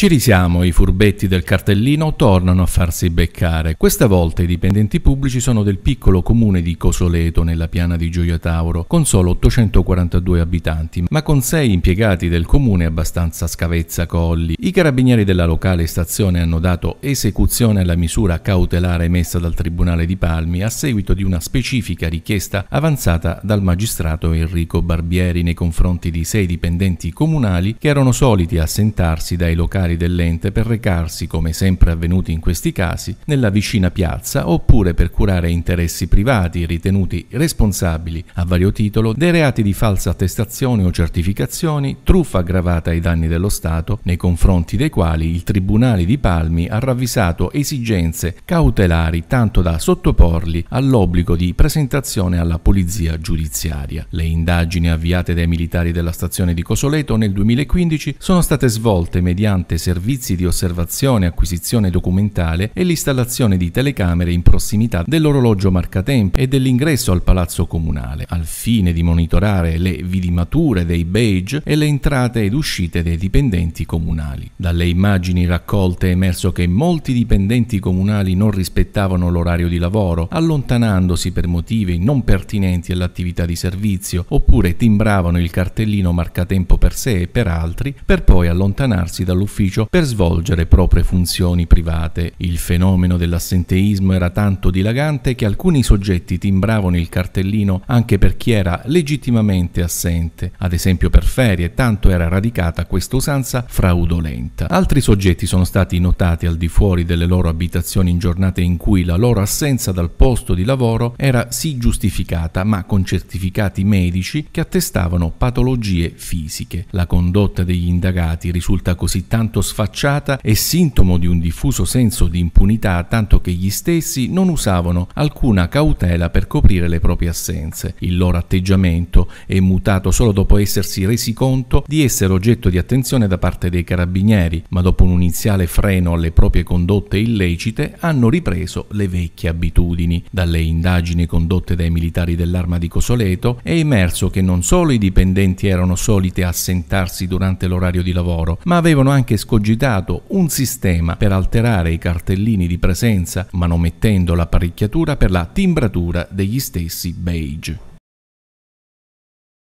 Ci risiamo, i furbetti del cartellino tornano a farsi beccare. Questa volta i dipendenti pubblici sono del piccolo comune di Cosoleto, nella piana di Gioia Tauro, con solo 842 abitanti, ma con sei impiegati del comune abbastanza scavezza colli. I carabinieri della locale stazione hanno dato esecuzione alla misura cautelare emessa dal Tribunale di Palmi a seguito di una specifica richiesta avanzata dal magistrato Enrico Barbieri nei confronti di sei dipendenti comunali che erano soliti assentarsi dai locali funzionari dell'ente per recarsi, come sempre avvenuto in questi casi, nella vicina piazza oppure per curare interessi privati ritenuti responsabili a vario titolo dei reati di falsa attestazione o certificazioni, truffa aggravata ai danni dello Stato, nei confronti dei quali il Tribunale di Palmi ha ravvisato esigenze cautelari tanto da sottoporli all'obbligo di presentazione alla polizia giudiziaria. Le indagini avviate dai militari della stazione di Cosoleto nel 2015 sono state svolte mediante mediante servizi di osservazione, acquisizione documentale e l'installazione di telecamere in prossimità dell'orologio marcatempo e dell'ingresso al palazzo comunale, al fine di monitorare le vidimature dei beige e le entrate ed uscite dei dipendenti comunali. Dalle immagini raccolte è emerso che molti dipendenti comunali non rispettavano l'orario di lavoro, allontanandosi per motivi non pertinenti all'attività di servizio, oppure timbravano il cartellino marcatempo per sé e per altri, per poi allontanarsi dall'ufficio dell'ufficio per svolgere proprie funzioni private. Il fenomeno dell'assenteismo era tanto dilagante che alcuni soggetti timbravano il cartellino anche per chi era legittimamente assente, ad esempio per ferie, tanto era radicata questa usanza fraudolenta. Altri soggetti sono stati notati al di fuori delle loro abitazioni in giornate in cui la loro assenza dal posto di lavoro era sì giustificata, ma con certificati medici che attestavano patologie fisiche. La condotta degli indagati risulta così tanto tanto sfacciata e sintomo di un diffuso senso di impunità tanto che gli stessi non usavano alcuna cautela per coprire le proprie assenze. Il loro atteggiamento è mutato solo dopo essersi resi conto di essere oggetto di attenzione da parte dei carabinieri, ma dopo un iniziale freno alle proprie condotte illecite hanno ripreso le vecchie abitudini. Dalle indagini condotte dai militari dell'arma di Cosoleto è emerso che non solo i dipendenti erano soliti assentarsi durante l'orario di lavoro, ma avevano anche escogitato un sistema per alterare i cartellini di presenza manomettendo l'apparecchiatura per la timbratura degli stessi beige.